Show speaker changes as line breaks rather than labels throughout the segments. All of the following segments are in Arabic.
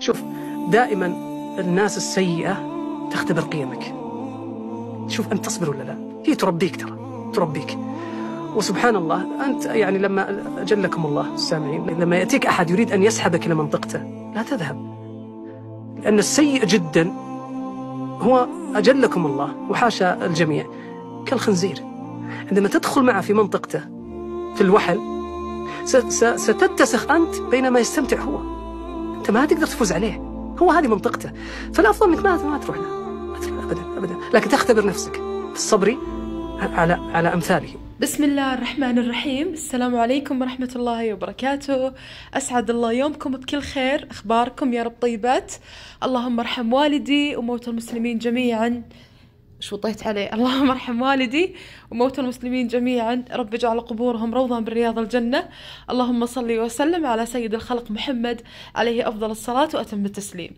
شوف دائما الناس السيئة تختبر قيمك شوف أنت تصبر ولا لا هي تربيك ترى تربيك وسبحان الله أنت يعني لما جلكم الله السامعين لما يأتيك أحد يريد أن يسحبك إلى منطقته لا تذهب لأن السيء جدا هو أجلكم الله وحاشا الجميع كالخنزير عندما تدخل معه في منطقته في الوحل ستتسخ أنت بينما يستمتع هو ما تقدر تفوز عليه هو هذه منطقته فالافضل انك ما ما تروح له ابدا ابدا لكن تختبر نفسك بالصبر على على امثاله بسم الله الرحمن الرحيم السلام عليكم ورحمة الله وبركاته أسعد الله يومكم بكل خير أخباركم يا رب طيبات اللهم ارحم والدي وموت المسلمين جميعا شوطيت عليه اللهم ارحم والدي وموتى المسلمين جميعا رب اجعل قبورهم روضا من رياض الجنة اللهم صل وسلم على سيد الخلق محمد عليه أفضل الصلاة وأتم التسليم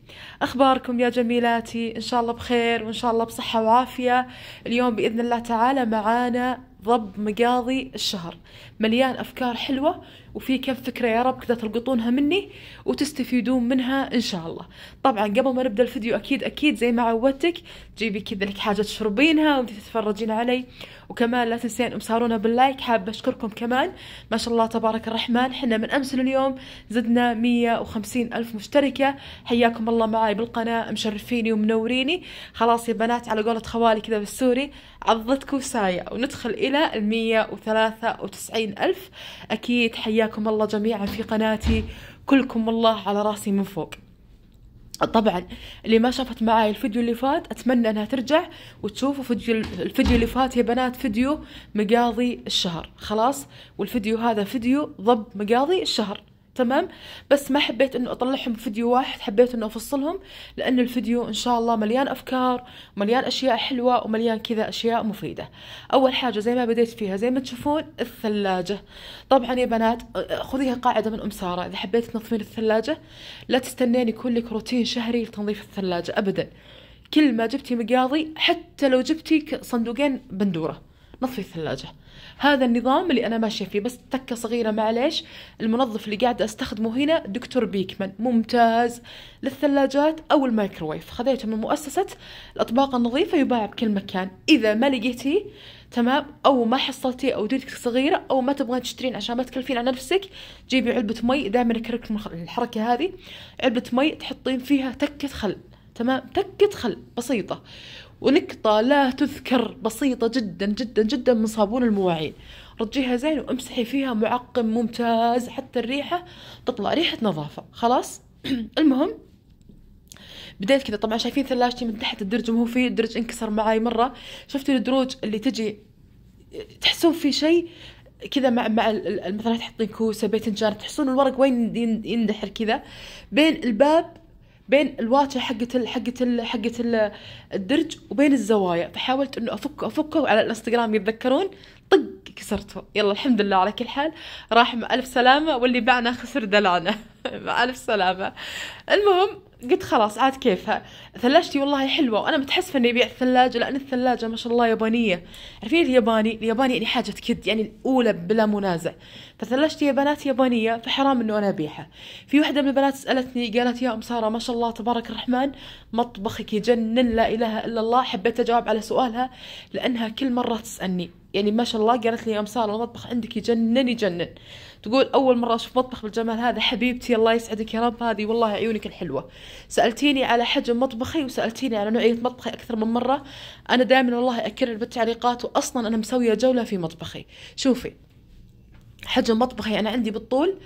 أخباركم يا جميلاتي إن شاء الله بخير وإن شاء الله بصحة وعافية اليوم بإذن الله تعالى معانا ضب مقاضي الشهر مليان أفكار حلوة وفي كم فكرة يا رب كذا تلقطونها مني وتستفيدون منها إن شاء الله طبعا قبل ما نبدأ الفيديو أكيد أكيد زي ما عودتك جيبي كذا لك حاجة تشربينها وانت تتفرجين علي وكمان لا تنسين امسارونا باللايك حابة أشكركم كمان ما شاء الله تبارك الرحمن حنا من أمس لليوم زدنا 150 ألف مشتركة حياكم الله معاي بالقناة مشرفيني ومنوريني خلاص يا بنات على قولة خوالي كذا بالسوري عضتكم ساية وندخل إلى ال 193 ألف أكيد حياكم وحياكم الله جميعا في قناتي كلكم الله على راسي من فوق طبعا اللي ما شافت معاي الفيديو اللي فات اتمنى انها ترجع وتشوفوا فيديو الفيديو اللي فات يا بنات فيديو مقاضي الشهر خلاص والفيديو هذا فيديو ضب مقاضي الشهر تمام بس ما حبيت انه اطلعهم فيديو واحد حبيت انه افصلهم لانه الفيديو ان شاء الله مليان افكار ومليان اشياء حلوه ومليان كذا اشياء مفيده اول حاجه زي ما بديت فيها زي ما تشوفون الثلاجه طبعا يا بنات خذيها قاعده من ام ساره اذا حبيت تنظفين الثلاجه لا تستنين يكون لك روتين شهري لتنظيف الثلاجه ابدا كل ما جبتي مقاضي حتى لو جبتي صندوقين بندوره نظفي الثلاجه هذا النظام اللي انا ماشيه فيه بس تكه صغيره معليش المنظف اللي قاعد استخدمه هنا دكتور بيكمان ممتاز للثلاجات او الميكروويف خذيته من مؤسسه الاطباق النظيفه يباع بكل مكان اذا ما لقيتيه تمام او ما حصلتي او ديتك صغيره او ما تبغين تشترين عشان ما تكلفين على نفسك جيبي علبه مي دائما اكرك الحركه هذه علبه مي تحطين فيها تكه خل تمام تكه خل بسيطه ونقطة لا تذكر بسيطة جدا جدا جدا من صابون المواعين رجيها زين وامسحي فيها معقم ممتاز حتى الريحة تطلع ريحة نظافة خلاص المهم بديت كذا طبعا شايفين ثلاجتي من تحت الدرج مو فيه الدرج انكسر معاي مرة شفتوا الدروج اللي تجي تحسون في شيء كذا مع مع مثلا تحطين كوسه بيتنجان تحسون الورق وين يندحر كذا بين الباب بين الواجهه حقت حقت حقت الدرج وبين الزوايا فحاولت انه افكه افكه على الانستغرام يتذكرون طق كسرته يلا الحمد لله على كل حال راح مع الف سلامه واللي بعنا خسر دلعنا مع الف سلامه المهم قلت خلاص عاد كيفها ثلاجتي والله حلوه وانا متحسفه اني ابيع الثلاجه لان الثلاجه ما شاء الله يابانيه عارفين الياباني الياباني يعني حاجه كد يعني الاولى بلا منازع فثلاجتي يا بنات يابانيه فحرام انه انا ابيعها في واحده من البنات سالتني قالت يا ام ساره ما شاء الله تبارك الرحمن مطبخك يجنن لا اله الا الله حبيت اجاوب على سؤالها لانها كل مره تسالني يعني ما شاء الله قالت لي ساره المطبخ عندك يجنن يجنن تقول اول مره اشوف مطبخ بالجمال هذا حبيبتي الله يسعدك يا رب هذه والله عيونك الحلوه سالتيني على حجم مطبخي وسالتيني على نوعيه مطبخي اكثر من مره انا دائما والله اكرر بالتعليقات واصلا انا مسويه جوله في مطبخي شوفي حجم مطبخي انا عندي بالطول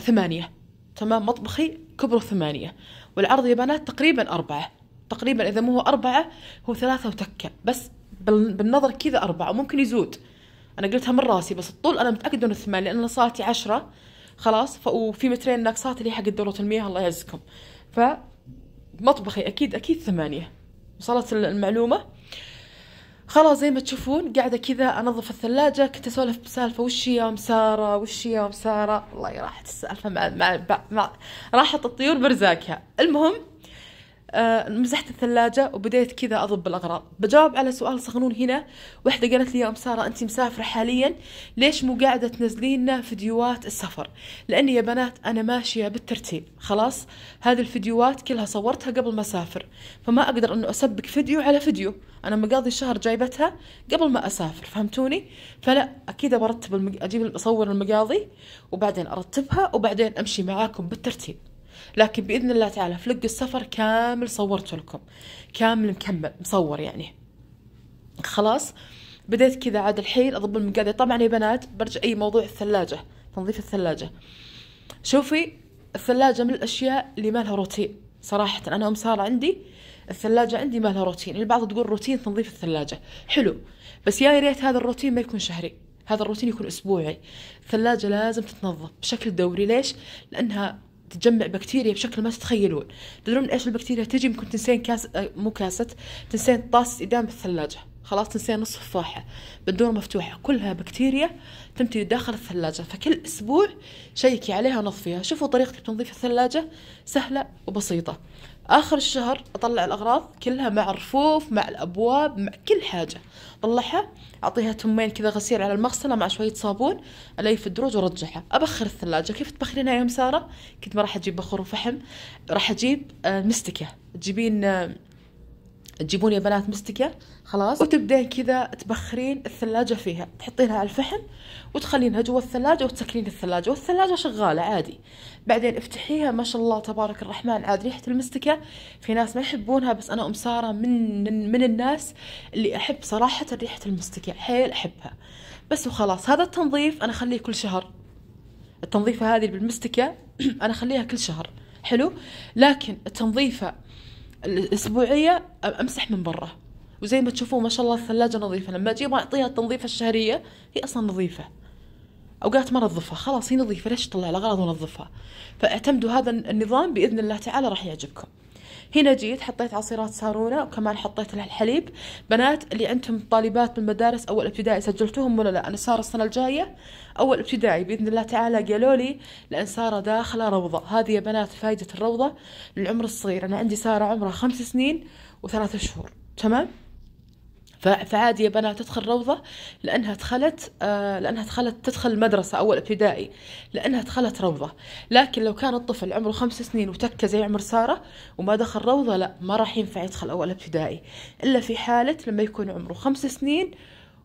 ثمانية تمام مطبخي كبره ثمانية والعرض يا بنات تقريبا أربعة تقريبا إذا مو هو أربعة هو ثلاثة وتكة بس بالنظر كذا أربعة وممكن يزود أنا قلتها من راسي بس الطول أنا متأكدة إنه ثمان لأن أنا صارتي عشرة خلاص وفي مترين ناقصات اللي حق دورة المياه الله يعزكم ف مطبخي أكيد أكيد ثمانية وصلت المعلومة خلاص زي ما تشوفون قاعدة كذا أنظف الثلاجة كنت أسولف بسالفة وش يا أم سارة وش يا أم سارة والله راحت السالفة مع مع, مع, مع راحت الطيور برزاقها المهم مزحت آه، مسحت الثلاجة وبديت كذا أضب الأغراض بجاوب على سؤال صغنون هنا واحدة قالت لي يا أم سارة أنت مسافرة حاليا ليش مو قاعدة تنزلين فيديوهات السفر لأني يا بنات أنا ماشية بالترتيب خلاص هذه الفيديوهات كلها صورتها قبل ما أسافر فما أقدر أنه أسبك فيديو على فيديو أنا مقاضي الشهر جايبتها قبل ما أسافر فهمتوني فلا أكيد برتب المج... أجيب أصور المقاضي وبعدين أرتبها وبعدين أمشي معاكم بالترتيب لكن باذن الله تعالى فلق السفر كامل صورته لكم كامل مكمل مصور يعني خلاص بديت كذا عاد الحين اضب المقادير طبعا يا بنات برجع اي موضوع الثلاجه تنظيف الثلاجه شوفي الثلاجه من الاشياء اللي ما لها روتين صراحه انا ام ساره عندي الثلاجة عندي ما لها روتين يعني البعض تقول روتين تنظيف الثلاجة حلو بس يا ريت هذا الروتين ما يكون شهري هذا الروتين يكون أسبوعي الثلاجة لازم تتنظف بشكل دوري ليش؟ لأنها تجمع بكتيريا بشكل ما تتخيلون تدرون ايش البكتيريا تجي ممكن تنسين كاس آه، مو كاسة تنسين طاسة إدام بالثلاجه خلاص تنسين نص فاحة بالدور مفتوحة كلها بكتيريا تمتلي داخل الثلاجة فكل أسبوع شيكي عليها ونظفيها شوفوا طريقتي بتنظيف الثلاجة سهلة وبسيطة آخر الشهر أطلع الأغراض كلها مع الرفوف مع الأبواب مع كل حاجة طلعها اعطيها تمين كذا غسيل على المغسله مع شويه صابون اليف الدروج وارجعها ابخر الثلاجه كيف تبخرينها يا ام ساره كنت ما راح اجيب بخور وفحم راح اجيب آه، مستكه تجيبين آه، تجيبون يا بنات مستكه خلاص وتبدين كذا تبخرين الثلاجه فيها تحطينها على الفحم وتخلينها جوا الثلاجه وتسكرين الثلاجه والثلاجه شغاله عادي بعدين افتحيها ما شاء الله تبارك الرحمن عاد ريحه المستكه في ناس ما يحبونها بس انا ام ساره من من الناس اللي احب صراحه ريحه المستكه حيل احبها بس وخلاص هذا التنظيف انا اخليه كل شهر التنظيفه هذه بالمستكه انا اخليها كل شهر حلو لكن التنظيفه الاسبوعيه امسح من برا وزي ما تشوفون ما شاء الله الثلاجه نظيفه لما اجي اعطيها التنظيفه الشهريه هي اصلا نظيفه اوقات ما نظفها خلاص هي نظيفه ليش تطلع الاغراض ونظفها فاعتمدوا هذا النظام باذن الله تعالى راح يعجبكم هنا جيت حطيت عصيرات صارونة وكمان حطيت لها الحليب بنات اللي أنتم طالبات من مدارس أول ابتدائي سجلتوهم ولا لا أنا صار السنة الجاية أول ابتدائي بإذن الله تعالى قالوا لي لأن سارة داخلة روضة هذه يا بنات فائدة الروضة للعمر الصغير أنا عندي سارة عمرها خمس سنين وثلاثة شهور تمام فعادي يا بنات تدخل روضة لأنها دخلت آه، لأنها دخلت تدخل المدرسة أول ابتدائي لأنها دخلت روضة لكن لو كان الطفل عمره خمس سنين وتكة زي عمر سارة وما دخل روضة لا ما راح ينفع يدخل أول ابتدائي إلا في حالة لما يكون عمره خمس سنين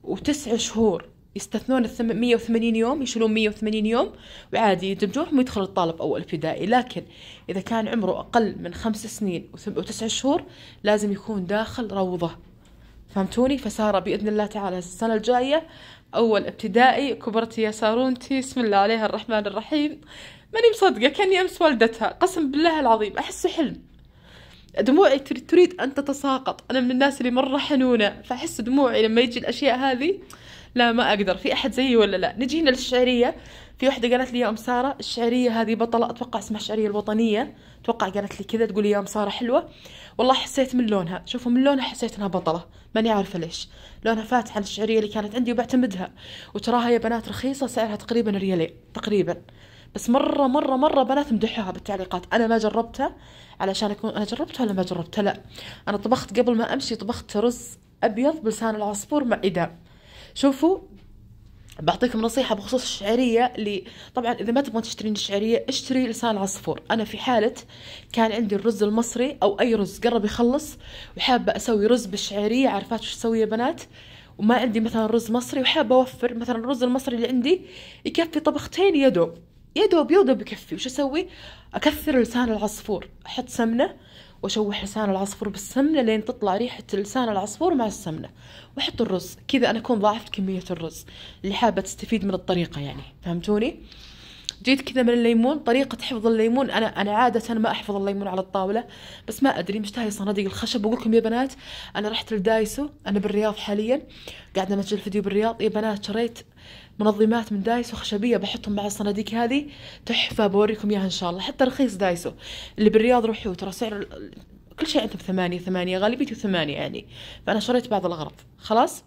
وتسع شهور يستثنون ال 180 يوم يشيلون 180 يوم وعادي يدمجوهم ويدخل الطالب اول ابتدائي لكن اذا كان عمره اقل من خمس سنين وتسع شهور لازم يكون داخل روضه فهمتوني فسارة بإذن الله تعالى السنة الجاية أول ابتدائي كبرتي يا سارونتي بسم الله عليها الرحمن الرحيم ماني مصدقة كأني أمس والدتها قسم بالله العظيم أحسه حلم دموعي تريد أن تتساقط أنا من الناس اللي مرة حنونة فأحس دموعي لما يجي الأشياء هذه لا ما اقدر في احد زيي ولا لا نجي هنا للشعريه في وحده قالت لي يا ام ساره الشعريه هذه بطله اتوقع اسمها الشعريه الوطنيه اتوقع قالت لي كذا تقول يا ام ساره حلوه والله حسيت من لونها شوفوا من لونها حسيت انها بطله ماني عارفه ليش لونها فاتح عن الشعريه اللي كانت عندي وبعتمدها وتراها يا بنات رخيصه سعرها تقريبا ريالين تقريبا بس مرة مرة مرة بنات مدحوها بالتعليقات أنا ما جربتها علشان أكون أنا جربتها ولا ما جربتها لا أنا طبخت قبل ما أمشي طبخت رز أبيض بلسان العصفور مع إدام شوفوا بعطيكم نصيحة بخصوص الشعرية اللي طبعا إذا ما تبغون تشترين الشعرية اشتري لسان عصفور أنا في حالة كان عندي الرز المصري أو أي رز قرب يخلص وحابة أسوي رز بالشعرية عرفات شو أسوي يا بنات وما عندي مثلا رز مصري وحابة أوفر مثلا الرز المصري اللي عندي يكفي طبختين يدوب يدوب يدوب يكفي وش أسوي أكثر لسان العصفور أحط سمنة واشوح لسان العصفور بالسمنه لين تطلع ريحه لسان العصفور مع السمنه واحط الرز كذا انا اكون ضاعفت كميه الرز اللي حابه تستفيد من الطريقه يعني فهمتوني جيت كذا من الليمون طريقة حفظ الليمون أنا أنا عادة ما أحفظ الليمون على الطاولة بس ما أدري مشتهي صناديق الخشب بقول لكم يا بنات أنا رحت لدايسو أنا بالرياض حاليا قاعدة أسجل فيديو بالرياض يا بنات شريت منظمات من دايسو خشبيه بحطهم مع الصناديق هذه تحفه بوريكم اياها ان شاء الله حتى رخيص دايسو اللي بالرياض روحوا ترى سعر كل شيء عندهم ثمانية ثمانية غالبيته ثمانية يعني فأنا شريت بعض الأغراض خلاص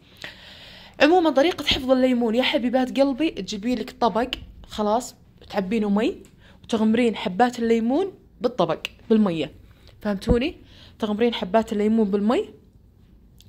عموما طريقة حفظ الليمون يا حبيبات قلبي تجيبي لك طبق خلاص تعبينه مي وتغمرين حبات الليمون بالطبق بالمية فهمتوني تغمرين حبات الليمون بالمي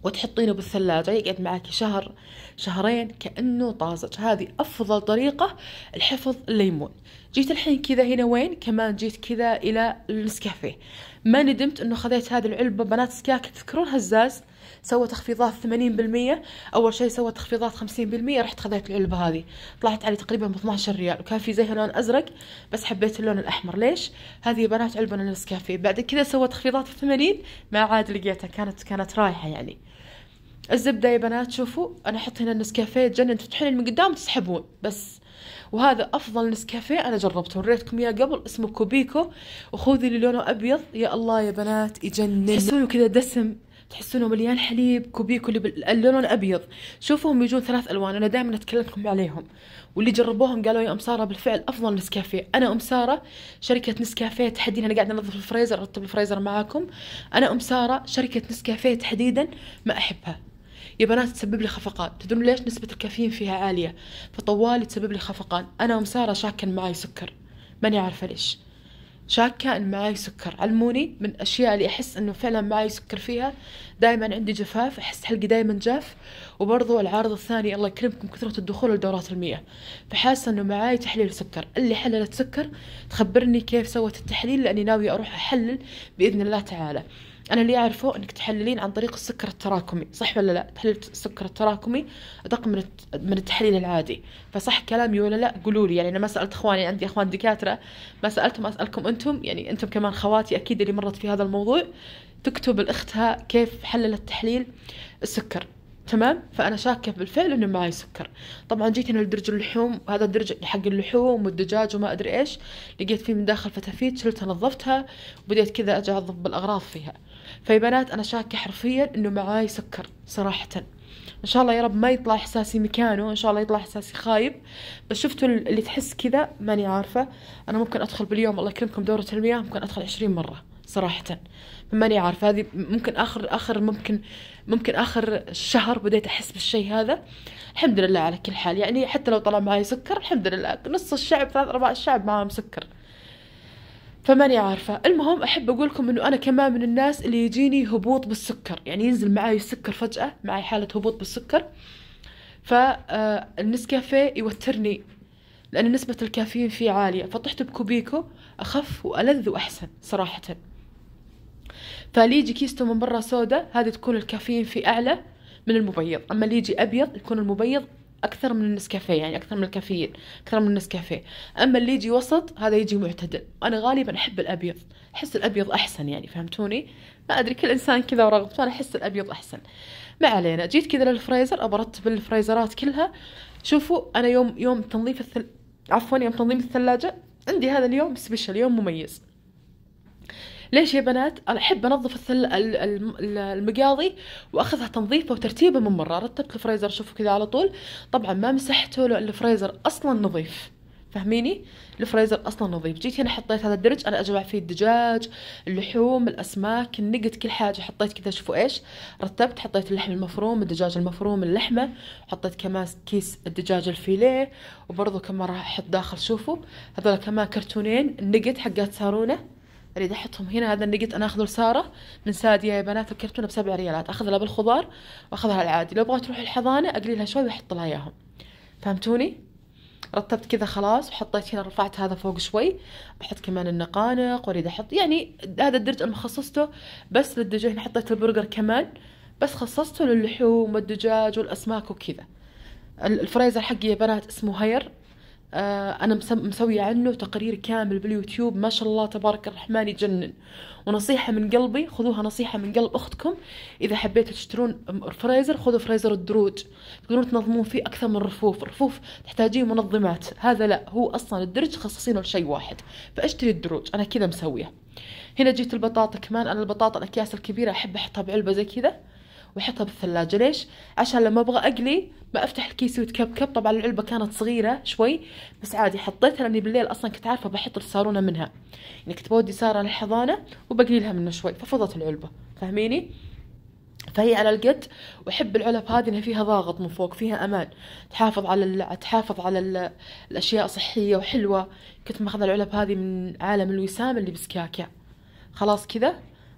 وتحطينه بالثلاجة يقعد معك شهر شهرين كأنه طازج هذه أفضل طريقة لحفظ الليمون جيت الحين كذا هنا وين كمان جيت كذا إلى النسكافيه ما ندمت أنه خذيت هذه العلبة بنات سكاك تذكرون هزاز سوى تخفيضات 80% اول شيء سوى تخفيضات 50% رحت خذيت العلبه هذه طلعت علي تقريبا ب 12 ريال وكان في زيها لون ازرق بس حبيت اللون الاحمر ليش هذه يا بنات علبه النسكافيه بعد كذا سوى تخفيضات 80 ما عاد لقيتها كانت كانت رايحه يعني الزبدة يا بنات شوفوا أنا أحط هنا النسكافيه تجنن تفتحون من قدام تسحبون بس وهذا أفضل نسكافيه أنا جربته وريتكم إياه قبل اسمه كوبيكو وخذي اللي لونه أبيض يا الله يا بنات يجنن تحسونه كذا دسم تحسونه مليان حليب كوبيكو اللي لونه الابيض شوفوهم يجون ثلاث الوان انا دائما اتكلمكم عليهم واللي جربوهم قالوا يا ام ساره بالفعل افضل نسكافيه انا ام ساره شركه نسكافيه تحديدا انا قاعده انظف الفريزر ارتب الفريزر معاكم انا ام ساره شركه نسكافيه تحديدا ما احبها يا بنات تسبب لي خفقان تدرون ليش نسبة الكافيين فيها عالية فطوالي تسبب لي خفقان أنا ومسارة إن معي سكر ماني عارفة ليش شاكة ان معي سكر علموني من الاشياء اللي احس انه فعلا معي سكر فيها دائما عندي جفاف احس حلقي دائما جاف وبرضو العارض الثاني الله يكرمكم كثرة الدخول لدورات المياه فحاسة انه معاي تحليل سكر اللي حللت سكر تخبرني كيف سوت التحليل لاني ناوية اروح احلل باذن الله تعالى انا اللي اعرفه انك تحللين عن طريق السكر التراكمي صح ولا لا تحليل السكر التراكمي ادق من من التحليل العادي فصح كلامي ولا لا قولوا لي يعني انا ما سالت اخواني عندي اخوان دكاتره ما سالتهم اسالكم انتم يعني انتم كمان خواتي اكيد اللي مرت في هذا الموضوع تكتب لاختها كيف حللت تحليل السكر تمام فانا شاكه بالفعل انه معي سكر طبعا جيت هنا لدرج اللحوم هذا درج حق اللحوم والدجاج وما ادري ايش لقيت فيه من داخل فتافيت شلتها نظفتها وبديت كذا اجي اضب بالاغراض فيها فيا بنات انا شاكه حرفيا انه معي سكر صراحه ان شاء الله يا رب ما يطلع احساسي مكانه ان شاء الله يطلع احساسي خايب بس شفتوا اللي تحس كذا ماني عارفه انا ممكن ادخل باليوم الله يكرمكم دوره المياه ممكن ادخل عشرين مره صراحة ماني عارفة هذه ممكن آخر آخر ممكن ممكن آخر شهر بديت أحس بالشيء هذا الحمد لله على كل حال يعني حتى لو طلع معي سكر الحمد لله نص الشعب ثلاث أرباع الشعب معهم سكر فماني عارفة المهم أحب أقول لكم أنه أنا كمان من الناس اللي يجيني هبوط بالسكر يعني ينزل معي السكر فجأة معي حالة هبوط بالسكر فالنسكافيه آه، يوترني لأن نسبة الكافيين فيه عالية فطحت بكوبيكو أخف وألذ وأحسن صراحةً فاللي يجي كيستو من برا سوداء هذه تكون الكافيين في اعلى من المبيض اما اللي يجي ابيض يكون المبيض اكثر من النسكافيه يعني اكثر من الكافيين اكثر من النسكافيه اما اللي يجي وسط هذا يجي معتدل انا غالبا احب الابيض احس الابيض احسن يعني فهمتوني ما ادري كل انسان كذا ورغبته انا احس الابيض احسن ما علينا جيت كذا للفريزر ابرتب الفريزرات كلها شوفوا انا يوم يوم تنظيف الثل... عفوا يوم تنظيم الثلاجه عندي هذا اليوم سبيشال يوم مميز ليش يا بنات انا احب انظف الثل... المقاضي واخذها تنظيفه وترتيبه من مره رتبت الفريزر شوفوا كذا على طول طبعا ما مسحته لان الفريزر اصلا نظيف فهميني الفريزر اصلا نظيف جيت هنا حطيت هذا الدرج انا اجمع فيه الدجاج اللحوم الاسماك النقد كل حاجه حطيت كذا شوفوا ايش رتبت حطيت اللحم المفروم الدجاج المفروم اللحمه حطيت كمان كيس الدجاج الفيليه وبرضه كمان راح احط داخل شوفوا هذول كمان كرتونين النقد حقات سارونه اريد احطهم هنا هذا لقيت انا اخذه لساره من ساديه يا بنات الكرتونه بسبع ريالات اخذ لها بالخضار واخذها العادي لو بغيت تروح الحضانه اقلي لها شوي واحط لها اياهم فهمتوني رتبت كذا خلاص وحطيت هنا رفعت هذا فوق شوي بحط كمان النقانق واريد احط يعني هذا الدرج انا خصصته بس للدجاج حطيت البرجر كمان بس خصصته للحوم والدجاج والاسماك وكذا الفريزر حقي يا بنات اسمه هير آه، انا مسويه عنه تقرير كامل باليوتيوب ما شاء الله تبارك الرحمن يجنن ونصيحه من قلبي خذوها نصيحه من قلب اختكم اذا حبيتوا تشترون فريزر خذوا فريزر الدروج تقدرون تنظمون فيه اكثر من رفوف الرفوف تحتاجين منظمات هذا لا هو اصلا الدرج خصصينه لشيء واحد فاشتري الدروج انا كذا مسويه هنا جيت البطاطا كمان انا البطاطا الاكياس الكبيره احب احطها بعلبه زي كذا واحطها بالثلاجه ليش عشان لما ابغى اقلي ما افتح الكيس ويتكبكب طبعا العلبه كانت صغيره شوي بس عادي حطيتها لاني بالليل اصلا كنت عارفه بحط الصارونه منها يعني كنت بودي ساره للحضانه وبقلي لها منه شوي ففضت العلبه فاهميني فهي على القد واحب العلب هذه انها فيها ضاغط من فوق فيها امان تحافظ على تحافظ على ال... الاشياء صحيه وحلوه كنت ماخذه العلب هذه من عالم الوسام اللي بسكاكا خلاص كذا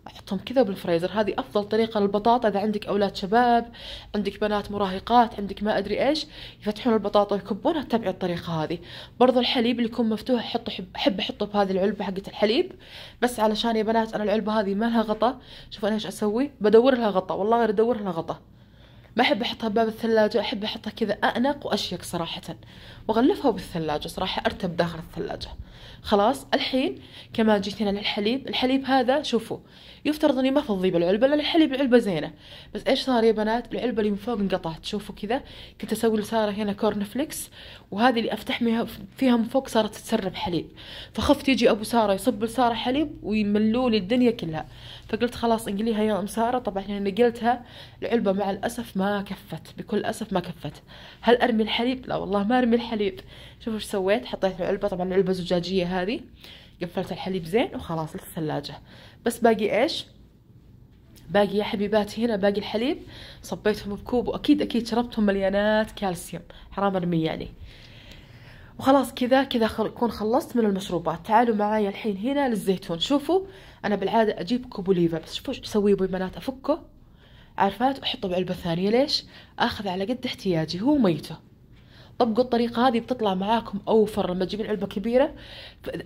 احطهم كذا بالفريزر هذه افضل طريقه للبطاطا اذا عندك اولاد شباب عندك بنات مراهقات عندك ما ادري ايش يفتحون البطاطا ويكبونها تبع الطريقه هذه برضو الحليب اللي يكون مفتوح احط احب احطه بهذه العلبه حقت الحليب بس علشان يا بنات انا العلبه هذه ما لها غطا شوفوا انا ايش اسوي بدور لها غطا والله غير ادور لها غطا ما احب احطها بباب الثلاجه احب احطها كذا اانق واشيك صراحه واغلفها بالثلاجه صراحه ارتب داخل الثلاجه خلاص الحين كمان جيت هنا للحليب الحليب هذا شوفوا يفترض اني ما فضي بالعلبة لان الحليب العلبه زينه بس ايش صار يا بنات العلبه اللي من فوق انقطعت شوفوا كذا كنت اسوي لساره هنا كورن فليكس وهذه اللي افتح فيها من فوق صارت تتسرب حليب فخفت يجي ابو ساره يصب لساره حليب ويملوا لي الدنيا كلها فقلت خلاص انقليها يا ام ساره طبعا نقلتها العلبه مع الاسف ما كفت بكل اسف ما كفت هل ارمي الحليب لا والله ما ارمي الحليب شوفوا ايش سويت حطيت العلبه طبعا العلبه زجاجيه هذه قفلت الحليب زين وخلاص للثلاجه بس باقي ايش باقي يا حبيباتي هنا باقي الحليب صبيتهم بكوب واكيد اكيد شربتهم مليانات كالسيوم حرام ارميه يعني وخلاص كذا كذا اكون خلصت من المشروبات تعالوا معايا الحين هنا للزيتون شوفوا انا بالعاده اجيب كوبوليفا بس شوفوا ايش اسوي بنات افكه عارفات واحطه بعلبه ثانيه ليش اخذ على قد احتياجي هو ميته طبقوا الطريقة هذه بتطلع معاكم أوفر لما تجيبين علبة كبيرة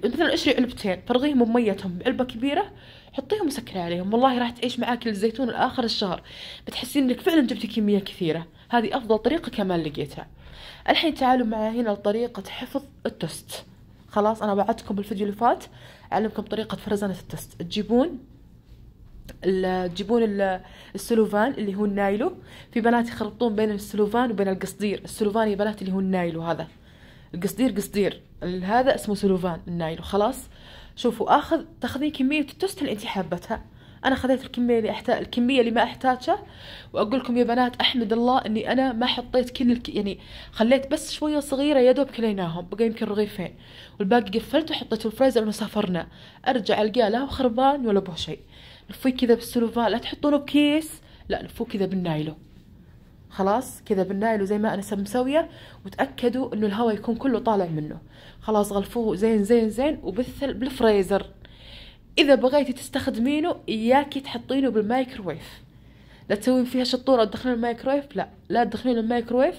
مثلا اشري علبتين فرغيهم بميتهم بعلبة كبيرة حطيهم وسكري عليهم والله راح تعيش معاك الزيتون لآخر الشهر بتحسين إنك فعلا جبتي كمية كثيرة هذه أفضل طريقة كمان لقيتها الحين تعالوا معي هنا لطريقة حفظ التوست خلاص أنا وعدتكم بالفيديو اللي فات أعلمكم طريقة فرزنة التوست تجيبون تجيبون السلوفان اللي هو النايلو في بنات يخلطون بين السلوفان وبين القصدير السلوفان يا بنات اللي هو النايلو هذا القصدير قصدير هذا اسمه سلوفان النايلو خلاص شوفوا اخذ تاخذين كمية التوست اللي انت حابتها انا خذيت الكميه اللي احتاج الكميه اللي ما احتاجها واقول لكم يا بنات احمد الله اني انا ما حطيت كل الك... يعني خليت بس شويه صغيره يا دوب كليناهم بقى يمكن رغيفين والباقي قفلته وحطيته الفريزر وسافرنا ارجع القاه لا خربان ولا به شيء نفوي كذا بالسلوفان لا تحطونه بكيس لا نفوه كذا بالنايلو خلاص كذا بالنايلو زي ما انا مسويه وتاكدوا انه الهواء يكون كله طالع منه خلاص غلفوه زين زين زين بالفريزر اذا بغيتي تستخدمينه اياكي تحطينه بالمايكرويف لا تسوين فيها شطوره وتدخلينه المايكرويف لا لا تدخلين المايكرويف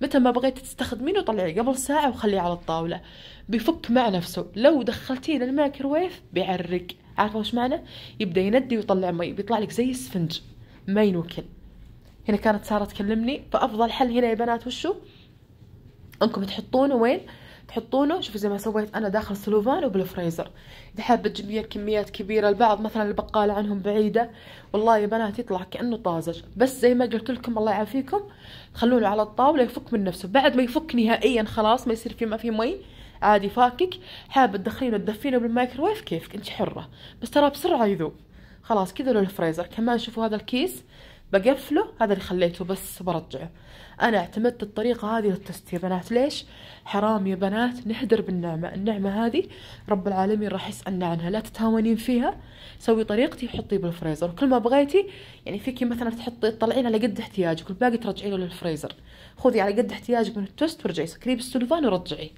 متى ما بغيتي تستخدمينه طلعيه قبل ساعه وخليه على الطاوله بيفك مع نفسه لو دخلتيه للمايكرويف بيعرق عارفه وش معنى يبدا يندي ويطلع مي بيطلع لك زي السفنج ما ينوكل هنا كانت ساره تكلمني فافضل حل هنا يا بنات وشو انكم تحطونه وين تحطونه شوفوا زي ما سويت انا داخل سلوفان وبالفريزر اذا حابه تجيبين كميات كبيره البعض مثلا البقاله عنهم بعيده والله يا بنات يطلع كانه طازج بس زي ما قلت لكم الله يعافيكم خلونه على الطاوله يفك من نفسه بعد ما يفك نهائيا خلاص ما يصير في ما في مي عادي فاكك حابه تدخلينه تدفينه بالمايكرويف كيفك انت حره بس ترى بسرعه يذوب خلاص كذا للفريزر كمان شوفوا هذا الكيس بقفله هذا اللي خليته بس برجعه أنا اعتمدت الطريقة هذه للتست يا بنات ليش؟ حرام يا بنات نهدر بالنعمة النعمة هذه رب العالمين راح يسألنا عنها لا تتهاونين فيها سوي طريقتي وحطيه بالفريزر وكل ما بغيتي يعني فيكي مثلا تحطي تطلعين على قد احتياجك والباقي ترجعينه للفريزر خذي على قد احتياجك من التوست ورجعي سكريه بالسلوفان ورجعيه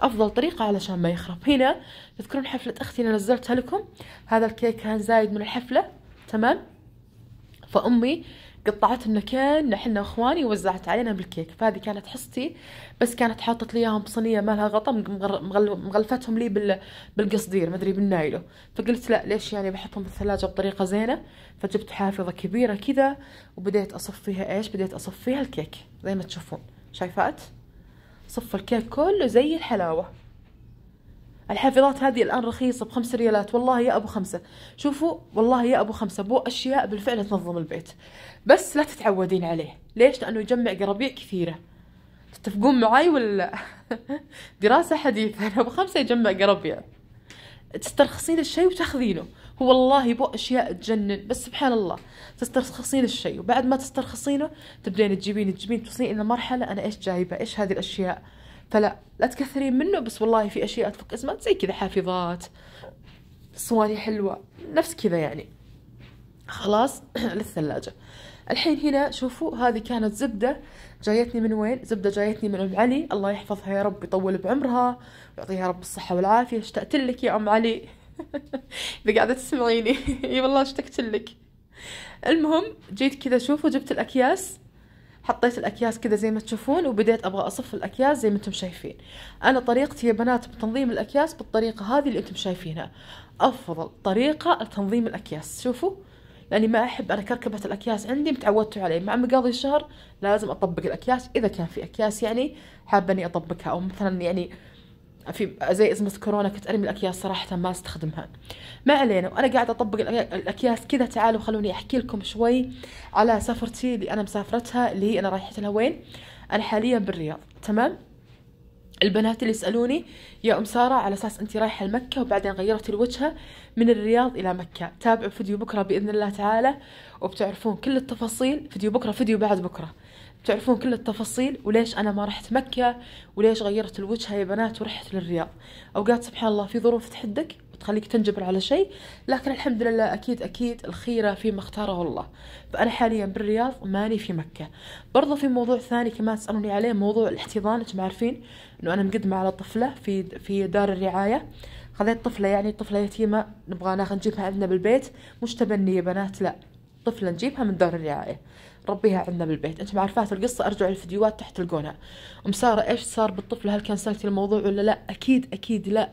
افضل طريقه علشان ما يخرب هنا تذكرون حفله اختي اللي نزلتها لكم هذا الكيك كان زايد من الحفله تمام فامي قطعتنا كأن احنا اخواني ووزعت علينا بالكيك فهذه كانت حصتي بس كانت حاطت لي اياهم بصينيه ما لها غطا مغلفتهم لي بالقصدير ما ادري بالنايلو فقلت لا ليش يعني بحطهم بالثلاجه بطريقه زينه فجبت حافظه كبيره كذا وبديت اصفيها ايش بديت اصفيها الكيك زي ما تشوفون شايفات صف الكيك كله زي الحلاوه الحافظات هذه الآن رخيصة بخمسة ريالات والله يا أبو خمسة شوفوا والله يا أبو خمسة بو أشياء بالفعل تنظم البيت بس لا تتعودين عليه ليش لانه يجمع قرابيع كثيره تتفقون معاي ولا دراسة حديثة أنا بخمسة يجمع قربيع تسترخصين الشيء وتاخذينه هو والله يبو أشياء تجنن بس سبحان الله تسترخصين الشيء وبعد ما تسترخصينه تبدين تجيبين تجيبين توصلين إلى مرحلة أنا إيش جايبة إيش هذه الأشياء فلا لا تكثرين منه بس والله في أشياء تفك أزمات زي كذا حافظات صواني حلوة نفس كذا يعني خلاص للثلاجة الحين هنا شوفوا هذه كانت زبدة جايتني من وين زبدة جايتني من أم علي الله يحفظها يا رب يطول بعمرها ويعطيها رب الصحة والعافية اشتقت لك يا أم علي إذا قاعدة تسمعيني اي والله اشتقت لك المهم جيت كذا شوفوا جبت الأكياس حطيت الاكياس كذا زي ما تشوفون وبديت ابغى اصف الاكياس زي ما انتم شايفين انا طريقتي يا بنات بتنظيم الاكياس بالطريقه هذه اللي انتم شايفينها افضل طريقه لتنظيم الاكياس شوفوا لاني ما احب انا كركبه الاكياس عندي متعودتوا عليه مع مقاضي الشهر لازم اطبق الاكياس اذا كان في اكياس يعني حابه اني اطبقها او مثلا يعني في زي ازمه كورونا كنت ارمي الاكياس صراحه ما استخدمها ما علينا وانا قاعده اطبق الاكياس كذا تعالوا خلوني احكي لكم شوي على سفرتي اللي انا مسافرتها اللي هي انا رايحه لها وين انا حاليا بالرياض تمام البنات اللي يسالوني يا ام ساره على اساس انت رايحه لمكه وبعدين غيرتي الوجهه من الرياض إلى مكة تابعوا فيديو بكرة بإذن الله تعالى وبتعرفون كل التفاصيل فيديو بكرة فيديو بعد بكرة بتعرفون كل التفاصيل وليش أنا ما رحت مكة وليش غيرت الوجهة يا بنات ورحت للرياض أوقات سبحان الله في ظروف تحدك وتخليك تنجبر على شيء لكن الحمد لله أكيد أكيد الخيرة فيما اختاره الله فأنا حاليا بالرياض ماني في مكة برضه في موضوع ثاني كمان سألوني عليه موضوع الاحتضان أنتم عارفين أنه أنا مقدمة على طفلة في في دار الرعاية خذيت طفله يعني طفله يتيمه نبغى ناخذ نجيبها عندنا بالبيت مش تبني يا بنات لا طفله نجيبها من دار الرعايه ربيها عندنا بالبيت انتم عارفات القصه ارجعوا الفيديوهات تحت تلقونها ام ساره ايش صار بالطفله هل كنسلت الموضوع ولا لا اكيد اكيد لا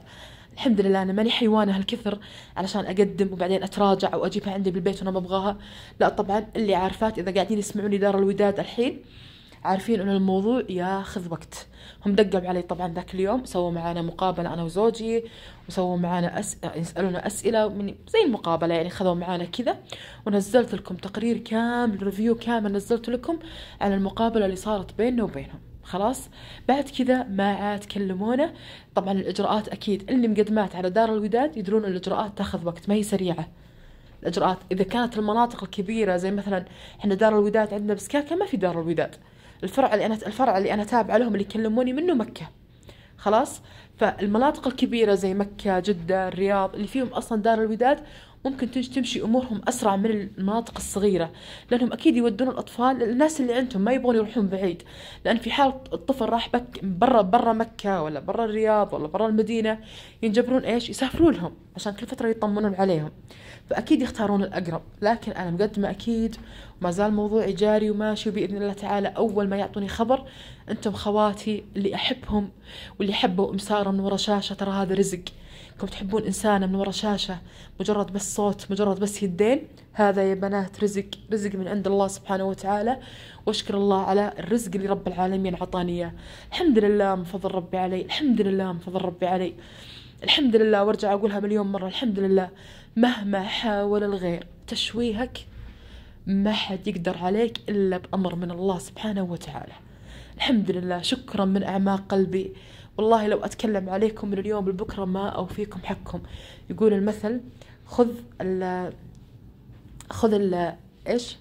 الحمد لله انا ماني حيوانه هالكثر علشان اقدم وبعدين اتراجع واجيبها عندي بالبيت وانا ما ابغاها لا طبعا اللي عارفات اذا قاعدين يسمعوني دار الوداد الحين عارفين انه الموضوع ياخذ وقت هم دقوا علي طبعا ذاك اليوم سووا معانا مقابله انا وزوجي وسووا معانا أس... يسالونا اسئله من زي المقابله يعني خذوا معانا كذا ونزلت لكم تقرير كامل ريفيو كامل نزلته لكم عن المقابله اللي صارت بيننا وبينهم خلاص بعد كذا ما عاد كلمونا طبعا الاجراءات اكيد اللي مقدمات على دار الوداد يدرون الاجراءات تاخذ وقت ما هي سريعه الاجراءات اذا كانت المناطق الكبيره زي مثلا احنا دار الوداد عندنا بسكاكه ما في دار الوداد الفرع اللي انا الفرع اللي انا تابعه لهم اللي يكلموني منه مكه خلاص فالمناطق الكبيره زي مكه جده الرياض اللي فيهم اصلا دار الوداد ممكن تمشي امورهم اسرع من المناطق الصغيره لانهم اكيد يودون الاطفال للناس اللي عندهم ما يبغون يروحون بعيد لان في حال الطفل راح بك برا برا مكه ولا برا الرياض ولا برا المدينه ينجبرون ايش يسافرون لهم عشان كل فتره يطمنون عليهم فأكيد يختارون الأقرب لكن أنا مقدمة أكيد وما زال موضوعي جاري وماشي وبإذن الله تعالى أول ما يعطوني خبر أنتم خواتي اللي أحبهم واللي حبوا ام ساره من ورا شاشة ترى هذا رزق انكم تحبون انسانه من ورا شاشه مجرد بس صوت مجرد بس يدين هذا يا بنات رزق رزق من عند الله سبحانه وتعالى واشكر الله على الرزق اللي رب العالمين عطاني اياه الحمد لله من فضل ربي علي الحمد لله من فضل ربي علي الحمد لله وارجع اقولها مليون مره الحمد لله مهما حاول الغير تشويهك ما حد يقدر عليك إلا بأمر من الله سبحانه وتعالى الحمد لله شكرا من أعماق قلبي والله لو أتكلم عليكم من اليوم لبكرة ما أوفيكم حقكم يقول المثل خذ ال خذ ال إيش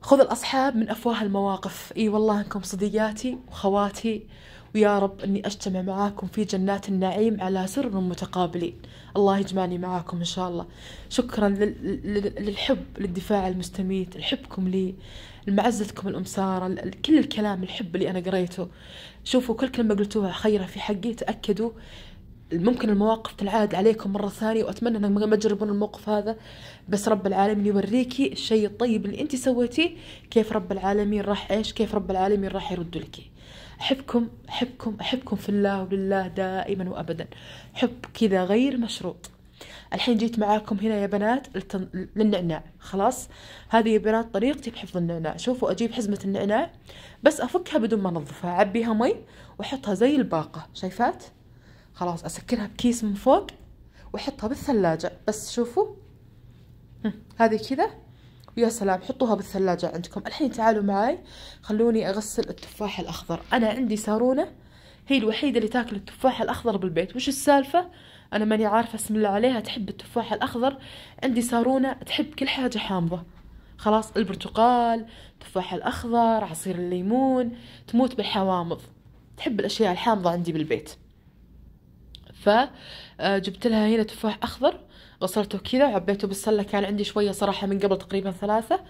خذ الأصحاب من أفواه المواقف إي والله أنكم صديقاتي وخواتي ويا رب أني أجتمع معاكم في جنات النعيم على سرر متقابلين الله يجمعني معاكم إن شاء الله شكرا للحب للدفاع المستميت لحبكم لي لمعزتكم الأم سارة كل الكلام الحب اللي أنا قريته شوفوا كل كلمة قلتوها خيرة في حقي تأكدوا ممكن المواقف تنعاد عليكم مرة ثانية وأتمنى أنكم ما تجربون الموقف هذا بس رب العالمين يوريكي الشيء الطيب اللي أنت سويتيه كيف رب العالمين راح إيش كيف رب العالمين راح يرد لك أحبكم أحبكم أحبكم في الله ولله دائما وأبدا حب كذا غير مشروط الحين جيت معاكم هنا يا بنات للنعناع خلاص هذه يا بنات طريقتي بحفظ النعناع شوفوا أجيب حزمة النعناع بس أفكها بدون ما أنظفها أعبيها مي وأحطها زي الباقة شايفات خلاص أسكرها بكيس من فوق وأحطها بالثلاجة بس شوفوا هذه كذا ويا سلام حطوها بالثلاجة عندكم الحين تعالوا معي خلوني أغسل التفاح الأخضر أنا عندي سارونة هي الوحيدة اللي تاكل التفاح الأخضر بالبيت وش السالفة أنا ماني عارفة اسم الله عليها تحب التفاح الأخضر عندي سارونة تحب كل حاجة حامضة خلاص البرتقال التفاح الأخضر عصير الليمون تموت بالحوامض تحب الأشياء الحامضة عندي بالبيت فجبت آه، لها هنا تفاح أخضر غسلته كذا وعبيته بالسلة كان عندي شوية صراحة من قبل تقريبا ثلاثة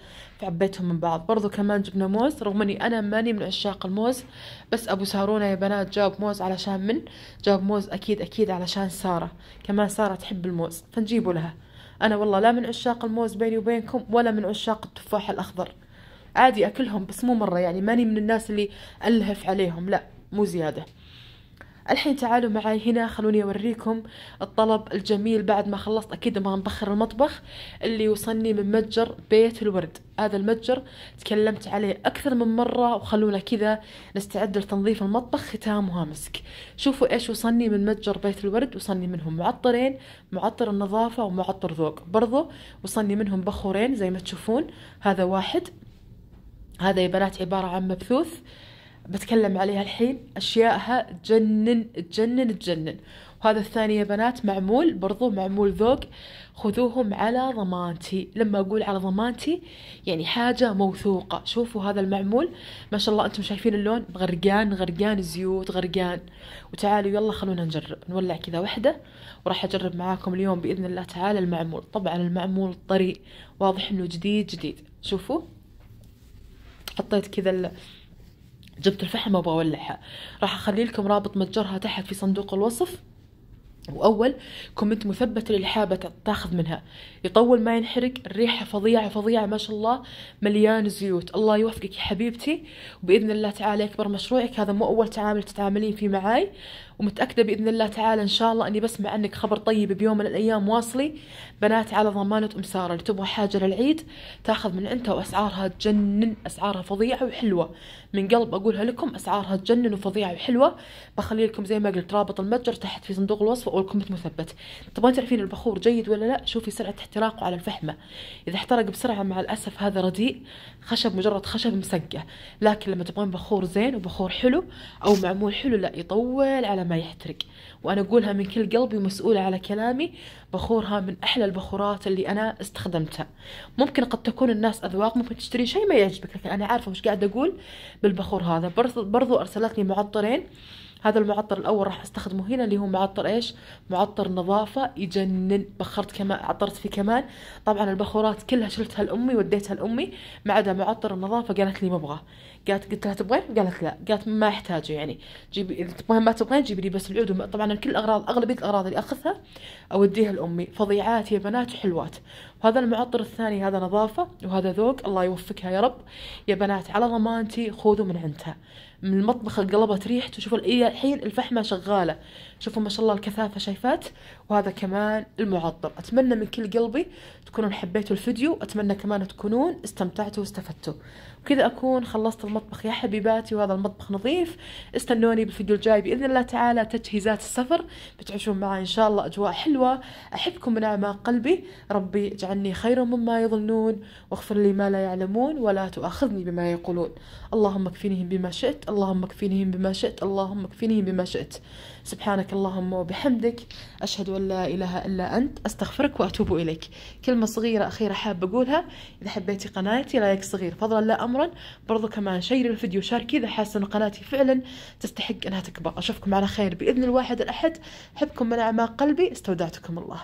فعبيتهم من بعض برضو كمان جبنا موز رغم اني انا ماني من عشاق الموز بس ابو سارونا يا بنات جاب موز علشان من جاب موز اكيد اكيد علشان سارة كمان سارة تحب الموز فنجيبه لها انا والله لا من عشاق الموز بيني وبينكم ولا من عشاق التفاح الاخضر عادي اكلهم بس مو مرة يعني ماني من الناس اللي الهف عليهم لا مو زيادة الحين تعالوا معي هنا خلوني أوريكم الطلب الجميل بعد ما خلصت أكيد ما نبخر المطبخ اللي وصلني من متجر بيت الورد هذا المتجر تكلمت عليه أكثر من مرة وخلونا كذا نستعد لتنظيف المطبخ ختام وهامسك شوفوا إيش وصلني من متجر بيت الورد وصلني منهم معطرين معطر النظافة ومعطر ذوق برضو وصلني منهم بخورين زي ما تشوفون هذا واحد هذا يا بنات عبارة عن مبثوث بتكلم عليها الحين أشياءها تجنن تجنن تجنن وهذا الثاني يا بنات معمول برضو معمول ذوق خذوهم على ضمانتي لما أقول على ضمانتي يعني حاجة موثوقة شوفوا هذا المعمول ما شاء الله أنتم شايفين اللون غرقان غرقان زيوت غرقان وتعالوا يلا خلونا نجرب نولع كذا وحدة وراح أجرب معاكم اليوم بإذن الله تعالى المعمول طبعا المعمول طري واضح أنه جديد جديد شوفوا حطيت كذا جبت الفحم وابغى اولعها راح اخلي لكم رابط متجرها تحت في صندوق الوصف واول كومنت مثبت اللي حابه تاخذ منها يطول ما ينحرق الريحه فظيعه فظيعه ما شاء الله مليان زيوت الله يوفقك يا حبيبتي وباذن الله تعالى يكبر مشروعك هذا مو اول تعامل تتعاملين فيه معاي ومتأكدة بإذن الله تعالى إن شاء الله أني بسمع عنك خبر طيب بيوم من الأيام واصلي بنات على ضمانة أم سارة اللي تبغى حاجة للعيد تاخذ من عندها وأسعارها تجنن أسعارها فظيعة وحلوة من قلب أقولها لكم أسعارها تجنن وفظيعة وحلوة بخلي لكم زي ما قلت رابط المتجر تحت في صندوق الوصف أو الكومنت مثبت تبغون تعرفين البخور جيد ولا لا شوفي سرعة احتراقه على الفحمة إذا احترق بسرعة مع الأسف هذا رديء خشب مجرد خشب مسقة لكن لما تبغين بخور زين وبخور حلو أو معمول حلو لا يطول على ما يحترق وأنا أقولها من كل قلبي مسؤولة على كلامي بخورها من أحلى البخورات اللي أنا استخدمتها ممكن قد تكون الناس أذواق ممكن تشتري شيء ما يعجبك لكن أنا عارفة وش قاعد أقول بالبخور هذا برضو أرسلت لي معطرين هذا المعطر الاول راح استخدمه هنا اللي هو معطر ايش معطر نظافه يجنن بخرت كمان عطرت فيه كمان طبعا البخورات كلها شلتها لامي وديتها لامي ما عدا معطر النظافه قالت لي ما ابغاه قالت قلت لها تبغين قالت لا قالت ما احتاجه يعني جيبي اذا تبغين ما تبغين جيبي لي بس العود طبعا كل الاغراض اغلبيه الاغراض اللي اخذها اوديها لامي فظيعات يا بنات وحلوات وهذا المعطر الثاني هذا نظافه وهذا ذوق الله يوفقها يا رب يا بنات على ضمانتي خذوا من عندها من المطبخ انقلبت ريحته شوفوا الحين الفحمه شغاله شوفوا ما شاء الله الكثافه شايفات وهذا كمان المعطر اتمنى من كل قلبي تكونون حبيتوا الفيديو اتمنى كمان تكونون استمتعتوا واستفدتوا وكذا أكون خلصت المطبخ يا حبيباتي وهذا المطبخ نظيف استنوني بالفيديو الجاي بإذن الله تعالى تجهيزات السفر بتعيشون معي إن شاء الله أجواء حلوة أحبكم من أعماق قلبي ربي اجعلني خيرا مما يظنون واغفر لي ما لا يعلمون ولا تؤاخذني بما يقولون اللهم اكفنيهم بما شئت اللهم اكفنيهم بما شئت اللهم اكفنيهم بما شئت سبحانك اللهم وبحمدك أشهد أن لا إله إلا أنت أستغفرك وأتوب إليك كلمة صغيرة أخيرة حاب أقولها إذا حبيتي قناتي لايك صغير فضلا لا أمرا برضو كمان شيري الفيديو شاركي إذا حاسة أن قناتي فعلا تستحق أنها تكبر أشوفكم على خير بإذن الواحد الأحد أحبكم من أعماق قلبي استودعتكم الله